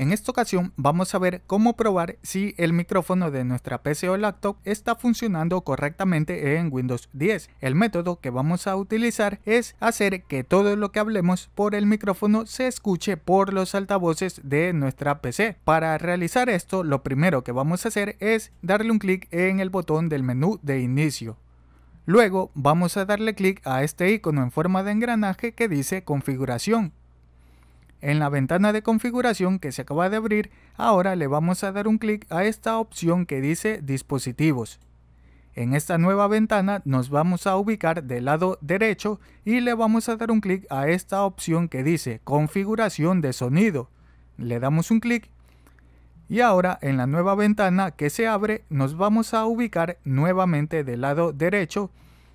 En esta ocasión vamos a ver cómo probar si el micrófono de nuestra PC o laptop está funcionando correctamente en Windows 10. El método que vamos a utilizar es hacer que todo lo que hablemos por el micrófono se escuche por los altavoces de nuestra PC. Para realizar esto lo primero que vamos a hacer es darle un clic en el botón del menú de inicio. Luego vamos a darle clic a este icono en forma de engranaje que dice configuración en la ventana de configuración que se acaba de abrir, ahora le vamos a dar un clic a esta opción que dice dispositivos. En esta nueva ventana nos vamos a ubicar del lado derecho y le vamos a dar un clic a esta opción que dice configuración de sonido. Le damos un clic y ahora en la nueva ventana que se abre nos vamos a ubicar nuevamente del lado derecho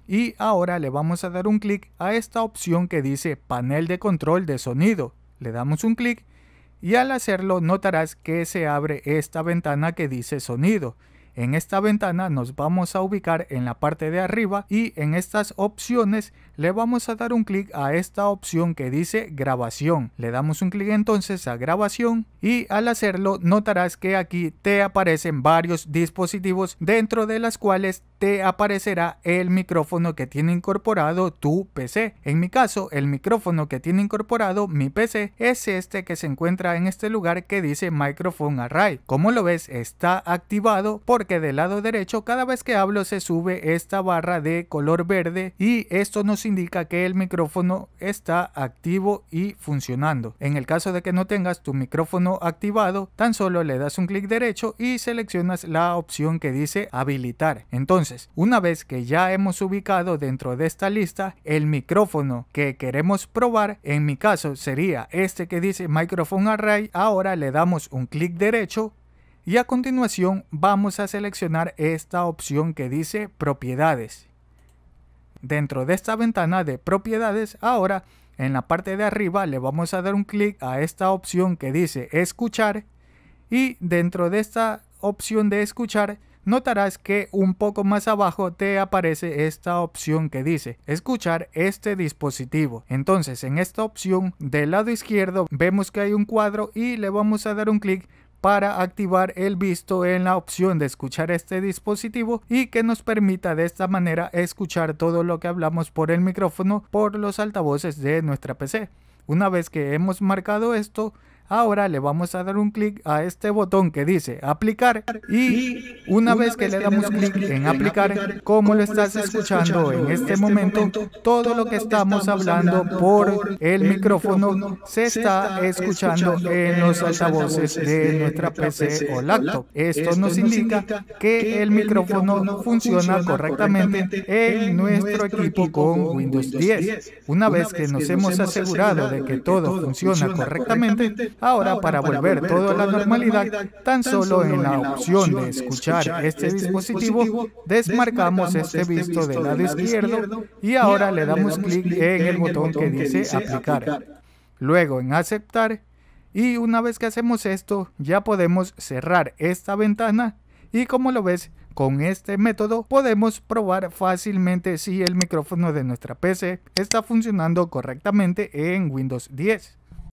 y ahora le vamos a dar un clic a esta opción que dice panel de control de sonido. Le damos un clic y al hacerlo notarás que se abre esta ventana que dice sonido. En esta ventana nos vamos a ubicar en la parte de arriba y en estas opciones le vamos a dar un clic a esta opción que dice grabación. Le damos un clic entonces a grabación y al hacerlo notarás que aquí te aparecen varios dispositivos dentro de las cuales te aparecerá el micrófono que tiene incorporado tu PC. En mi caso, el micrófono que tiene incorporado mi PC es este que se encuentra en este lugar que dice Microphone Array. Como lo ves, está activado porque del lado derecho cada vez que hablo se sube esta barra de color verde y esto nos indica que el micrófono está activo y funcionando. En el caso de que no tengas tu micrófono activado, tan solo le das un clic derecho y seleccionas la opción que dice habilitar. Entonces, una vez que ya hemos ubicado dentro de esta lista el micrófono que queremos probar, en mi caso sería este que dice Microphone Array, ahora le damos un clic derecho y a continuación vamos a seleccionar esta opción que dice Propiedades. Dentro de esta ventana de Propiedades, ahora en la parte de arriba le vamos a dar un clic a esta opción que dice Escuchar y dentro de esta opción de Escuchar, notarás que un poco más abajo te aparece esta opción que dice escuchar este dispositivo. Entonces en esta opción del lado izquierdo vemos que hay un cuadro y le vamos a dar un clic para activar el visto en la opción de escuchar este dispositivo y que nos permita de esta manera escuchar todo lo que hablamos por el micrófono por los altavoces de nuestra PC. Una vez que hemos marcado esto, Ahora le vamos a dar un clic a este botón que dice aplicar y una, vez que, le damos clic en aplicar, como lo estás escuchando este en este, momento, momento, todo lo que estamos hablando por el micrófono se está escuchando en los altavoces de nuestra PC o laptop. Esto nos indica que el micrófono funciona correctamente en nuestro equipo con Windows 10. Una vez que nos hemos asegurado de que todo funciona correctamente, Ahora, para, volver, todo a la normalidad, normalidad tan solo en la opción de escuchar este, este dispositivo, desmarcamos este, este visto del lado izquierdo y ahora le damos clic en el botón que dice aplicar. Luego en aceptar y una vez que hacemos esto ya podemos cerrar esta ventana y como lo ves con este método podemos probar fácilmente si el micrófono de nuestra PC está funcionando correctamente en Windows 10.